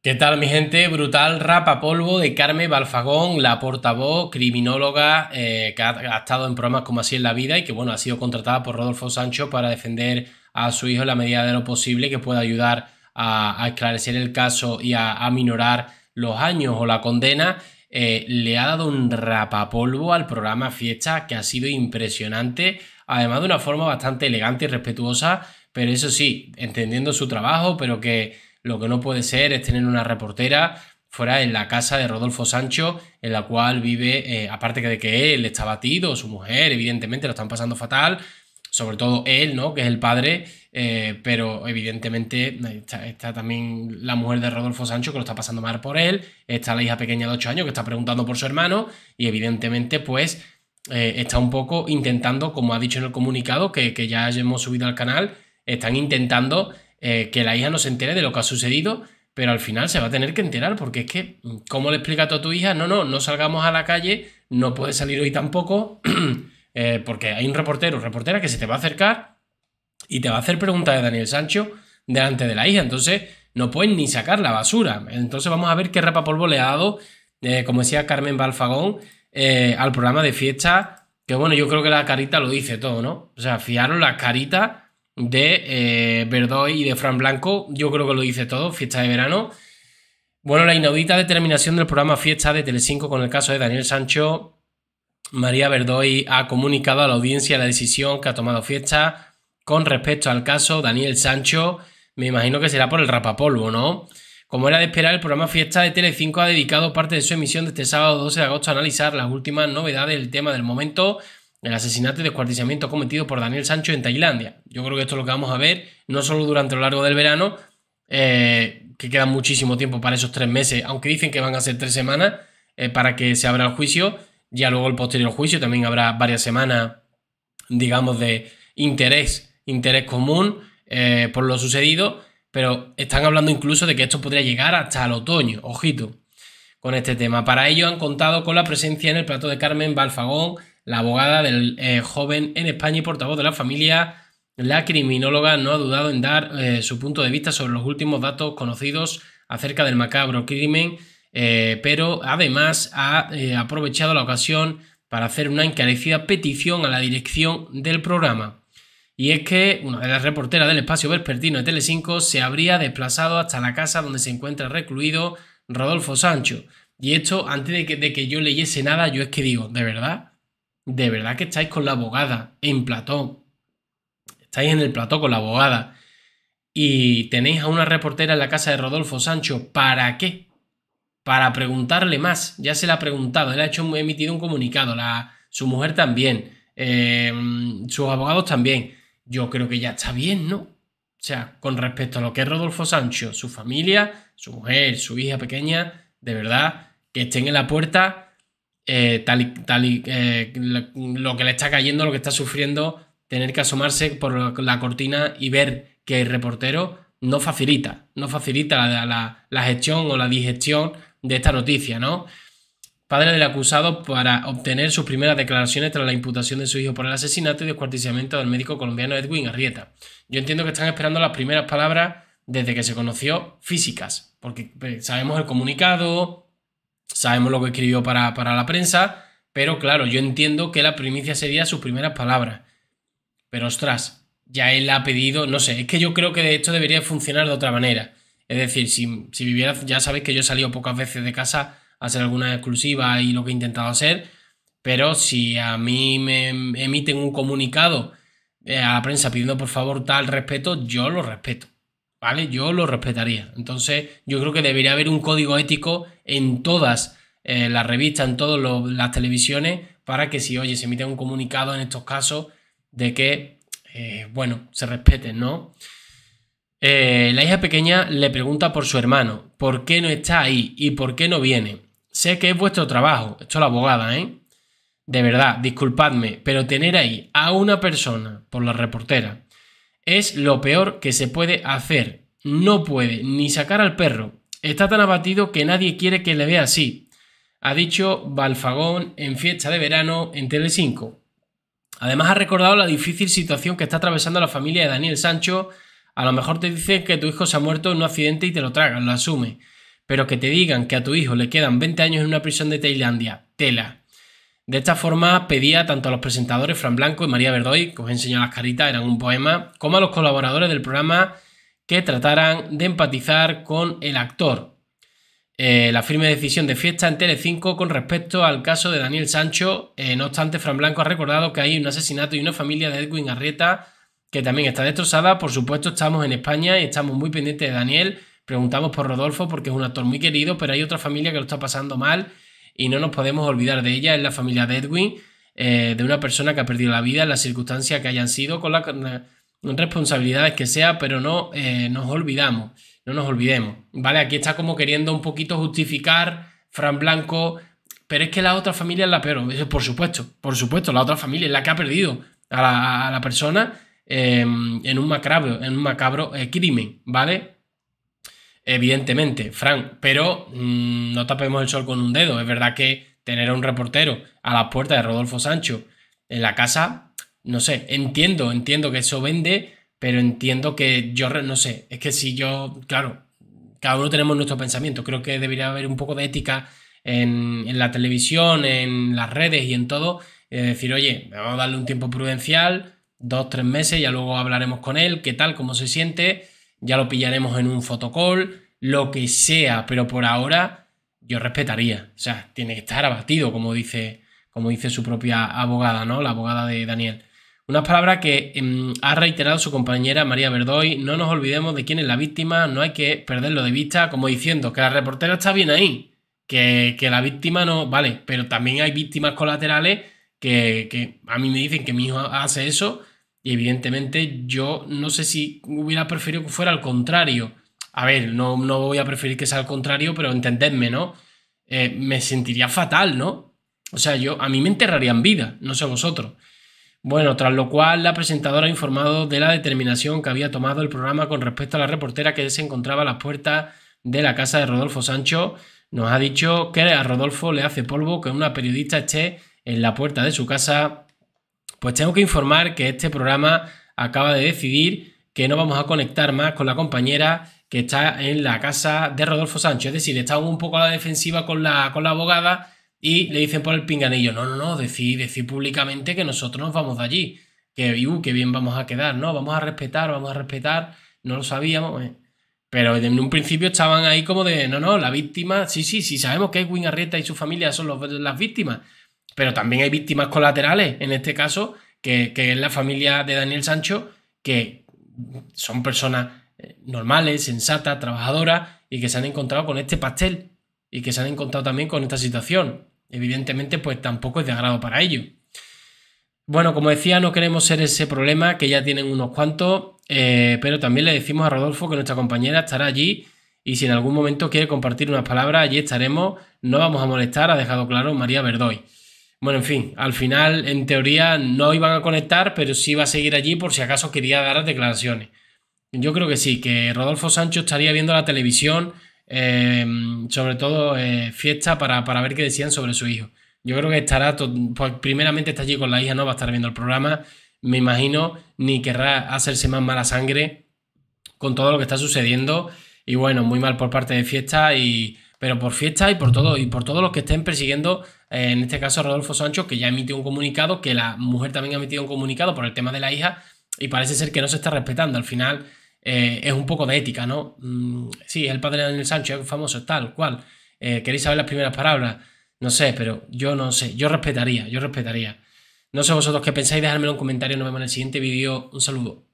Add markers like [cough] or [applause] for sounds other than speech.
¿Qué tal mi gente? Brutal rapa polvo de Carmen Balfagón, la portavoz, criminóloga eh, que ha, estado en programas como Así en la Vida y que bueno, ha sido contratada por Rodolfo Sancho para defender a su hijo en la medida de lo posible que pueda ayudar a, esclarecer el caso y a, aminorar minorar los años o la condena. Eh, le ha dado un rapapolvo al programa Fiesta que ha sido impresionante, además de una forma bastante elegante y respetuosa, pero eso sí, entendiendo su trabajo, pero que lo que no puede ser es tener una reportera fuera en la casa de Rodolfo Sancho, en la cual vive, eh, aparte de que él está batido, su mujer, evidentemente, lo están pasando fatal, sobre todo él, ¿no? Que es el padre, eh, pero evidentemente está, también la mujer de Rodolfo Sancho que lo está pasando mal por él, está la hija pequeña de 8 años que está preguntando por su hermano y evidentemente pues eh, está un poco intentando, como ha dicho en el comunicado que, que ya hemos subido al canal, están intentando eh, que la hija no se entere de lo que ha sucedido, pero al final se va a tener que enterar, porque es que, mm, ¿cómo le explica a tu hija? No, no, no salgamos a la calle, no puedes salir hoy tampoco, [clears throat] eh, porque hay un reportero, reportera que se te va a acercar y te va a hacer preguntas de Daniel Sancho delante de la hija, entonces no puedes ni sacar la basura. Entonces vamos a ver qué rapapolvo le ha dado, eh, como decía Carmen Balfagón, al programa de fiesta, que bueno, yo creo que la carita lo dice todo, ¿no? O sea, fijaros la carita de eh, Verdoy y de Fran Blanco. Yo creo que lo dice todo, fiesta de verano. Bueno, la inaudita determinación del programa Fiesta de Telecinco con el caso de Daniel Sancho. María Verdoy ha comunicado a la audiencia la decisión que ha tomado Fiesta con respecto al caso Daniel Sancho. Me imagino que será por el rapapolvo, ¿no? Como era de esperar, el programa Fiesta de Telecinco ha dedicado parte de su emisión de este sábado 12 de agosto a analizar las últimas novedades del tema del momento el asesinato y descuartizamiento cometido por Daniel Sancho en Tailandia. Yo creo que esto es lo que vamos a ver, no solo durante lo largo del verano, eh, que queda muchísimo tiempo para esos tres meses, aunque dicen que van a ser tres semanas eh, para que se abra el juicio, ya luego el posterior juicio también habrá varias semanas, digamos, de interés, interés común eh, por lo sucedido, pero están hablando incluso de que esto podría llegar hasta el otoño, ojito, con este tema. Para ello han contado con la presencia en el plato de Carmen Balfagón, la abogada del eh, joven en España y portavoz de la familia, la criminóloga no ha dudado en dar eh, su punto de vista sobre los últimos datos conocidos acerca del macabro crimen, eh, pero además ha aprovechado la ocasión para hacer una encarecida petición a la dirección del programa. Y es que una de las reporteras del espacio vespertino de Telecinco se habría desplazado hasta la casa donde se encuentra recluido Rodolfo Sancho. Y esto, antes de de que yo leyese nada, yo es que digo, ¿de verdad? de verdad que estáis con la abogada en plató. Estáis en el plató con la abogada. Y tenéis a una reportera en la casa de Rodolfo Sancho. ¿Para qué? Para preguntarle más. Ya se la ha preguntado. Él ha hecho, emitido un comunicado. La, su mujer también. Eh, sus abogados también. Yo creo que ya está bien, ¿no? O sea, con respecto a lo que es Rodolfo Sancho, su familia, su mujer, su hija pequeña, de verdad, que estén en la puerta eh, tal y, tal y eh, lo que le está cayendo, lo que está sufriendo, tener que asomarse por la cortina y ver que el reportero no facilita, no facilita la, gestión o la digestión de esta noticia, ¿no? Padre del acusado para obtener sus primeras declaraciones tras la imputación de su hijo por el asesinato y descuartizamiento del médico colombiano Edwin Arrieta. Yo entiendo que están esperando las primeras palabras desde que se conoció físicas, porque pues, sabemos el comunicado, Sabemos lo que escribió para, para la prensa, pero claro, yo entiendo que la primicia sería sus primeras palabras. Pero ostras, ya él ha pedido, no sé, es que yo creo que de hecho debería funcionar de otra manera. Es decir, si, si viviera, ya sabéis que yo he salido pocas veces de casa a hacer alguna exclusiva y lo que he intentado hacer, pero si a mí me emiten un comunicado eh, a la prensa pidiendo por favor tal respeto, yo lo respeto. ¿vale? Yo lo respetaría. Entonces, yo creo que debería haber un código ético en todas eh, las revistas, en todas las televisiones, para que si, oye, se emite un comunicado en estos casos de que, eh, bueno, se respeten, ¿no? Eh, la hija pequeña le pregunta por su hermano, ¿por qué no está ahí y por qué no viene? Sé que es vuestro trabajo, esto la abogada, ¿eh? De verdad, disculpadme, pero tener ahí a una persona por la reportera es lo peor que se puede hacer. No puede ni sacar al perro. Está tan abatido que nadie quiere que le vea así. Ha dicho Balfagón en fiesta de verano en 5 Además ha recordado la difícil situación que está atravesando la familia de Daniel Sancho. A lo mejor te dicen que tu hijo se ha muerto en un accidente y te lo tragan, lo asume. Pero que te digan que a tu hijo le quedan 20 años en una prisión de Tailandia, tela. De esta forma pedía tanto a los presentadores Fran Blanco y María Verdoy, que os he enseñado las caritas, eran un poema, como a los colaboradores del programa que trataran de empatizar con el actor. Eh, la firme decisión de fiesta en Telecinco con respecto al caso de Daniel Sancho. Eh, no obstante, Fran Blanco ha recordado que hay un asesinato y una familia de Edwin Arrieta que también está destrozada. Por supuesto, estamos en España y estamos muy pendientes de Daniel. Preguntamos por Rodolfo porque es un actor muy querido, pero hay otra familia que lo está pasando mal y no nos podemos olvidar de ella, es la familia de Edwin, eh, de una persona que ha perdido la vida en las circunstancias que hayan sido, con las responsabilidades que sea, pero no eh, nos olvidamos, no nos olvidemos. ¿Vale? Aquí está como queriendo un poquito justificar Fran Blanco, pero es que la otra familia es la peor, eh, por supuesto, por supuesto, la otra familia es la que ha perdido a la, persona en un macabro, en un macabro crimen, ¿vale? evidentemente, Frank, pero mm, no tapemos el sol con un dedo. Es verdad que tener a un reportero a la puerta de Rodolfo Sancho en la casa, no sé, entiendo, entiendo que eso vende, pero entiendo que yo, no sé, es que si yo, claro, cada uno tenemos nuestro pensamiento, creo que debería haber un poco de ética en, la televisión, en las redes y en todo, decir, oye, vamos a darle un tiempo prudencial, dos, tres meses, ya luego hablaremos con él, qué tal, cómo se siente ya lo pillaremos en un fotocall, lo que sea, pero por ahora yo respetaría. O sea, tiene que estar abatido, como dice, como dice su propia abogada, ¿no? La abogada de Daniel. Unas palabras que em, ha reiterado su compañera María Verdoy. No nos olvidemos de quién es la víctima, no hay que perderlo de vista, como diciendo que la reportera está bien ahí, que, la víctima no. Vale, pero también hay víctimas colaterales que, que a mí me dicen que mi hijo hace eso y evidentemente yo no sé si hubiera preferido que fuera al contrario. A ver, no, no voy a preferir que sea al contrario, pero entendedme, ¿no? Eh, me sentiría fatal, ¿no? O sea, yo a mí me enterraría en vida, no sé vosotros. Bueno, tras lo cual la presentadora ha informado de la determinación que había tomado el programa con respecto a la reportera que se encontraba a las puertas de la casa de Rodolfo Sancho. Nos ha dicho que a Rodolfo le hace polvo que una periodista esté en la puerta de su casa pues tengo que informar que este programa acaba de decidir que no vamos a conectar más con la compañera que está en la casa de Rodolfo Sancho. Es decir, está un poco a la defensiva con la, con la abogada y le dicen por el pinganillo, no, no, no, decidí, decir públicamente que nosotros nos vamos de allí, que, uh, que bien vamos a quedar, no, vamos a respetar, vamos a respetar, no lo sabíamos. Eh. Pero en un principio estaban ahí como de, no, no, la víctima, sí, sí, sí, sabemos que Edwin Arrieta y su familia son los, las víctimas, pero también hay víctimas colaterales, en este caso, que, es la familia de Daniel Sancho, que son personas eh, normales, sensatas, trabajadoras, y que se han encontrado con este pastel, y que se han encontrado también con esta situación. Evidentemente, pues tampoco es de agrado para ellos. Bueno, como decía, no queremos ser ese problema, que ya tienen unos cuantos, eh, pero también le decimos a Rodolfo que nuestra compañera estará allí y si en algún momento quiere compartir unas palabras, allí estaremos, no vamos a molestar, ha dejado claro María Verdoy. Bueno, en fin, al final, en teoría, no iban a conectar, pero sí iba a seguir allí por si acaso quería dar las declaraciones. Yo creo que sí, que Rodolfo Sancho estaría viendo la televisión, em, sobre todo eh, fiesta, para, ver qué decían sobre su hijo. Yo creo que estará, pues, primeramente está allí con la hija, no va a estar viendo el programa, me imagino, ni querrá hacerse más mala sangre con todo lo que está sucediendo. Y bueno, muy mal por parte de fiesta, y, pero por fiesta y por todo, y por todos los que estén persiguiendo en este caso Rodolfo Sancho, que ya emitió un comunicado, que la mujer también ha emitido un comunicado por el tema de la hija, y parece ser que no se está respetando. Al final eh, es un poco de ética, ¿no? Mm, sí, es el padre de Daniel Sancho, es famoso, tal, cual. Eh, ¿Queréis saber las primeras palabras? No sé, pero yo no sé. Yo respetaría, yo respetaría. No sé vosotros qué pensáis, dejármelo en un comentario. Nos vemos en el siguiente vídeo. Un saludo.